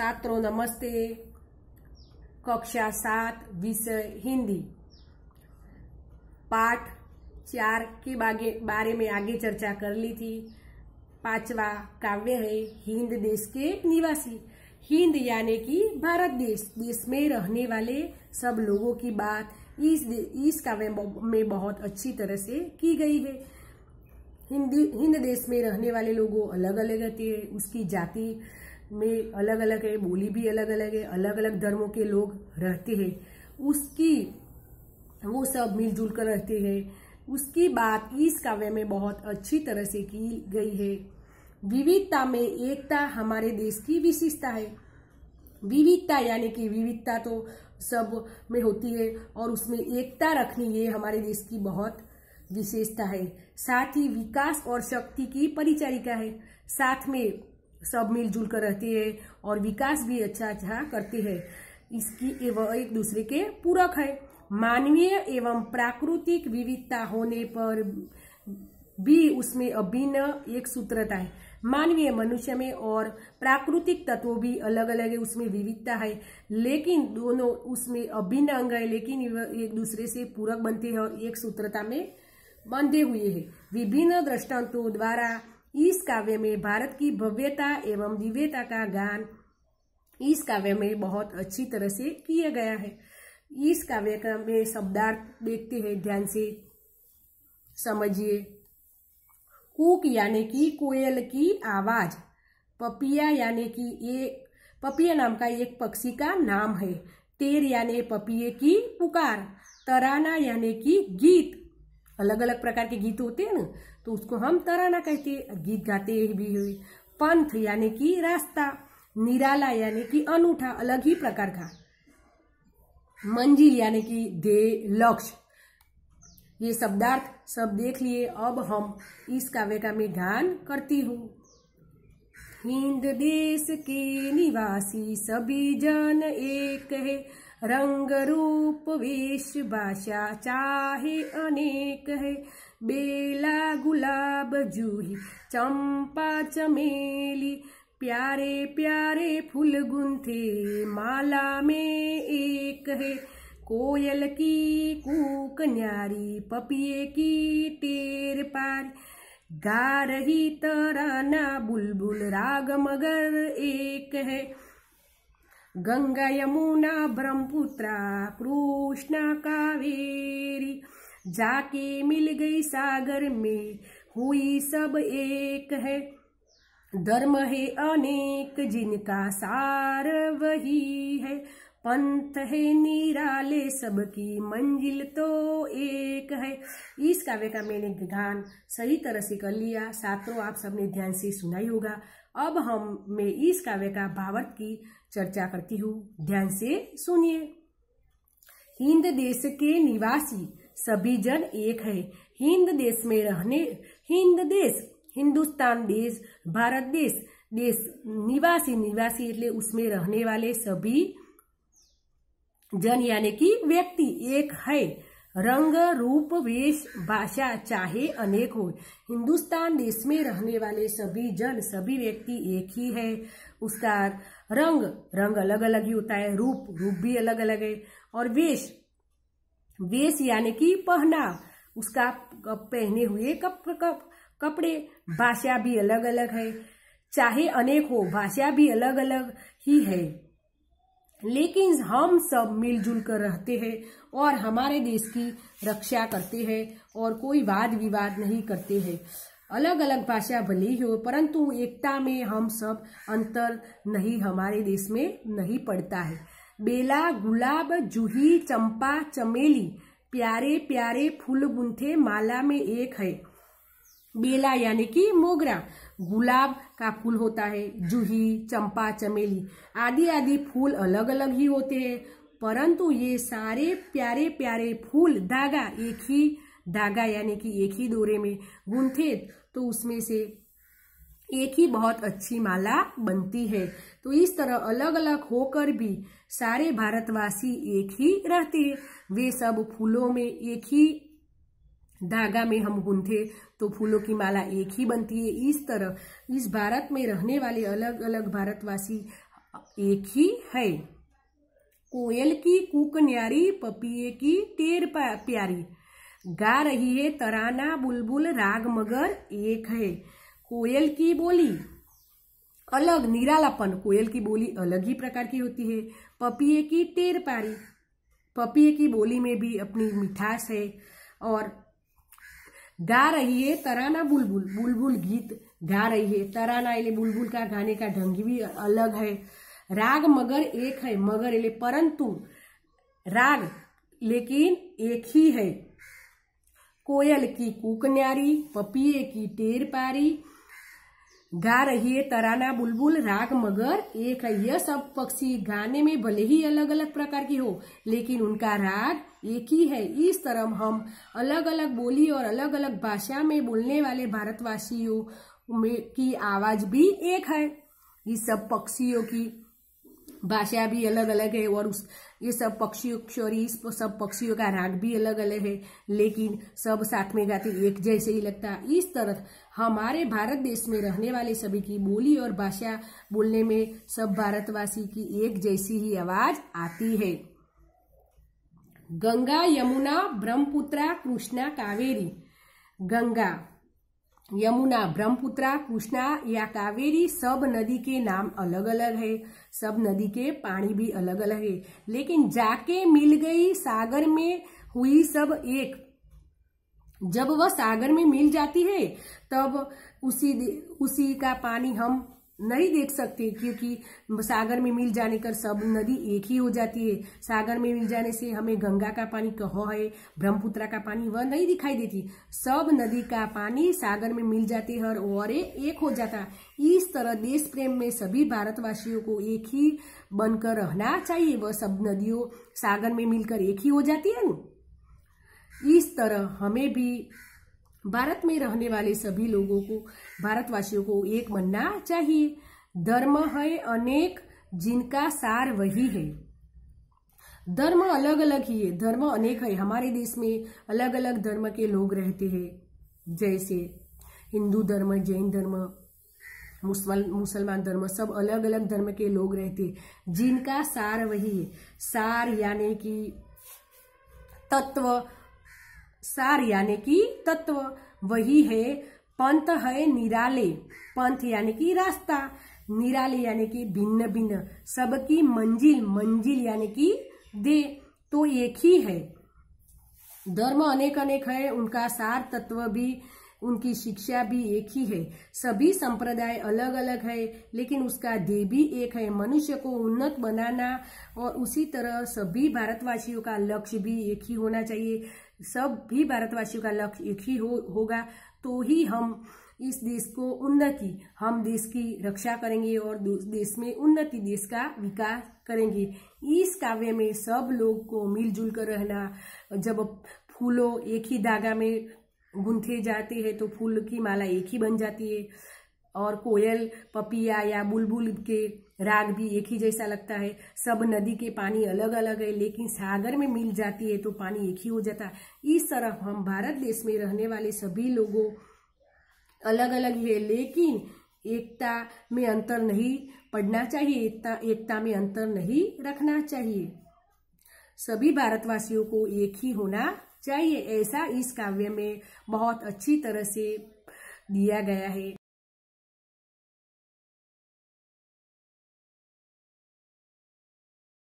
छात्रों तो नमस्ते कक्षा सात विषय हिंदी पाठ चार के बागे, बारे में आगे चर्चा कर ली थी पांचवा काव्य है हिंद देश के निवासी हिंद यानी कि भारत देश देश में रहने वाले सब लोगों की बात इस इस काव्य में बहुत अच्छी तरह से की गई है हिंदी हिंद देश में रहने वाले लोगों अलग अलग रहते हैं उसकी जाति में अलग अलग है बोली भी अलग अलग है अलग अलग धर्मों के लोग रहते हैं उसकी वो सब मिलजुल कर रहते हैं उसकी बात इस काव्य में बहुत अच्छी तरह से की गई है विविधता में एकता हमारे देश की विशेषता है विविधता यानी कि विविधता तो सब में होती है और उसमें एकता रखनी ये हमारे देश की बहुत विशेषता है साथ ही विकास और शक्ति की परिचारिका है साथ में सब मिलजुल कर रहते है और विकास भी अच्छा अच्छा करते है इसकी एवं एक दूसरे के पूरक है मानवीय एवं प्राकृतिक विविधता होने पर भी उसमें अभिन्न एक सूत्रता है मानवीय मनुष्य में और प्राकृतिक तत्व भी अलग अलग है उसमें विविधता है लेकिन दोनों उसमें अभिन्न अंग है लेकिन एक दूसरे से पूरक बनते हैं और एक सूत्रता में बंधे हुए हैं विभिन्न दृष्टांतों द्वारा इस काव्य में भारत की भव्यता एवं दिव्यता का गान इस काव्य में बहुत अच्छी तरह से किया गया है इस काव्य में शब्दार्थ देखते हैं ध्यान से समझिए कुक यानी कि कोयल की आवाज पपिया यानी कि ये पपिया नाम का एक पक्षी का नाम है तेर यानी पपिए की पुकार तराना यानी कि गीत अलग अलग प्रकार के गीत होते हैं ना तो उसको हम तराना कहते गीत गाते भी हुई पंथ यानी कि रास्ता निराला यानी कि अनूठा अलग ही प्रकार का मंजिल यानी कि दे लक्ष्य ये शब्दार्थ सब देख लिए अब हम इस काव्य का मैं गान करती हूँ हिंद देश के निवासी सभी जन एक है रंग रूप वेश भाषा चाहे अनेक है बेला गुलाब जूही चंपा चमेली प्यारे प्यारे फूल गुंथे माला में एक है कोयल की कूक न्यारी पपिए की तेर पार गा रही तराना बुलबुल राग मगर एक है गंगा यमुना ब्रह्मपुत्रा कृष्णा कावेरी जाके मिल गई सागर में हुई सब एक है धर्म है अनेक जिनका सार वही है पंथ है निराले सबकी मंजिल तो एक है इस काव्य का मैंने गान सही तरह से कर लिया सातों आप सबने ध्यान से सुनाई होगा अब हम मैं इस काव्य का भावत की चर्चा करती हूँ ध्यान से सुनिए हिंद देश के निवासी सभी जन एक है हिंद देश में रहने हिंद देश हिंदुस्तान देश भारत देश देश निवासी निवासी एट उसमें रहने वाले सभी जन यानी कि व्यक्ति एक है रंग रूप वेश भाषा चाहे अनेक हो हिंदुस्तान देश में रहने वाले सभी जन सभी व्यक्ति एक ही है उसका रंग रंग अलग अलग ही होता है रूप रूप भी अलग अलग है और वेश वेश यानी कि पहना उसका पहने हुए कप, कप, कपड़े भाषा भी अलग अलग है चाहे अनेक हो भाषा भी अलग अलग ही है लेकिन हम सब मिलजुल कर रहते हैं और हमारे देश की रक्षा करते हैं और कोई वाद विवाद नहीं करते हैं अलग अलग भाषा भले ही हो परंतु एकता में हम सब अंतर नहीं हमारे देश में नहीं पड़ता है बेला गुलाब जूही चंपा चमेली प्यारे प्यारे फूल गुंथे माला में एक है बेला यानी कि मोगरा गुलाब का फूल होता है जूही चंपा चमेली आदि आदि फूल अलग अलग ही होते हैं परंतु ये सारे प्यारे प्यारे फूल धागा एक ही धागा यानी कि एक ही दौरे में गुंथे तो उसमें से एक ही बहुत अच्छी माला बनती है तो इस तरह अलग अलग होकर भी सारे भारतवासी एक ही रहते वे सब फूलों में एक ही धागा में हम गुंथे तो फूलों की माला एक ही बनती है इस तरह इस भारत में रहने वाले अलग अलग भारतवासी एक ही है कोयल की कुक न्यारी पपिए की टेर प्यारी गा रही है तराना बुलबुल राग मगर एक है कोयल की बोली अलग निरालापन कोयल की बोली अलग ही प्रकार की होती है पपिए की टेर पारी पपिए की बोली में भी अपनी मिठास है और गा रही है तराना बुलबुल बुलबुल गीत गा रही है तराना એટલે बुलबुल का गाने का ढंग भी अलग है राग मगर एक है मगर એટલે परंतु राग लेकिन एक ही है कोयल की कुकन्यारी पपिए की टेर पारी गा रही है तराना बुलबुल राग मगर एक है यह सब पक्षी गाने में भले ही अलग अलग प्रकार की हो लेकिन उनका राग एक ही है इस तरह हम अलग अलग बोली और अलग अलग भाषा में बोलने वाले भारतवासियों में की आवाज भी एक है इस सब पक्षियों की भाषा भी अलग अलग है और उस ये सब पक्षी क्षोरी सब पक्षियों का राग भी अलग अलग है लेकिन सब साथ में गाते एक जैसे ही लगता इस तरह हमारे भारत देश में रहने वाले सभी की बोली और भाषा बोलने में सब भारतवासी की एक जैसी ही आवाज आती है गंगा यमुना ब्रह्मपुत्रा कृष्णा कावेरी गंगा यमुना ब्रह्मपुत्रा कृष्णा या कावेरी सब नदी के नाम अलग अलग है सब नदी के पानी भी अलग अलग है लेकिन जाके मिल गई सागर में हुई सब एक जब वह सागर में मिल जाती है तब उसी उसी का पानी हम नहीं देख सकते क्योंकि सागर में मिल जाने कर सब नदी एक ही हो जाती है सागर में मिल जाने से हमें गंगा का पानी कहो है ब्रह्मपुत्रा का पानी वह नहीं दिखाई देती सब नदी का पानी सागर में मिल जाते हर और एक हो जाता इस तरह देश प्रेम में सभी भारतवासियों को एक ही बनकर रहना चाहिए वह सब नदियों सागर में मिलकर एक ही हो जाती है न इस तरह हमें भी भारत में रहने वाले सभी लोगों को भारतवासियों को एक मनना चाहिए धर्म है अनेक जिनका सार वही है धर्म अलग अलग ही है धर्म अनेक है हमारे देश में अलग अलग धर्म के लोग रहते हैं जैसे हिंदू धर्म जैन धर्म मुसलमान धर्म सब अलग अलग धर्म के लोग रहते जिनका सार वही है सार यानी कि तत्व सार यानी कि तत्व वही है पंथ है निराले पंथ यानी कि रास्ता निराले यानी कि भिन्न भिन्न सबकी मंजिल मंजिल यानी कि दे तो एक ही है धर्म अनेक अनेक है उनका सार तत्व भी उनकी शिक्षा भी एक ही है सभी संप्रदाय अलग अलग है लेकिन उसका देह भी एक है मनुष्य को उन्नत बनाना और उसी तरह सभी भारतवासियों का लक्ष्य भी एक ही होना चाहिए सब भी भारतवासियों का लक्ष्य एक ही हो, होगा तो ही हम इस देश को उन्नति हम देश की रक्षा करेंगे और देश में उन्नति देश का विकास करेंगे इस काव्य में सब लोग को मिलजुल कर रहना जब फूलों एक ही धागा में गुंथे जाते हैं तो फूल की माला एक ही बन जाती है और कोयल पपिया या बुलबुल के राग भी एक ही जैसा लगता है सब नदी के पानी अलग अलग है लेकिन सागर में मिल जाती है तो पानी एक ही हो जाता है इस तरह हम भारत देश में रहने वाले सभी लोगों अलग अलग है लेकिन एकता में अंतर नहीं पढ़ना चाहिए एकता एकता में अंतर नहीं रखना चाहिए सभी भारतवासियों को एक ही होना चाहिए ऐसा इस काव्य में बहुत अच्छी तरह से दिया गया है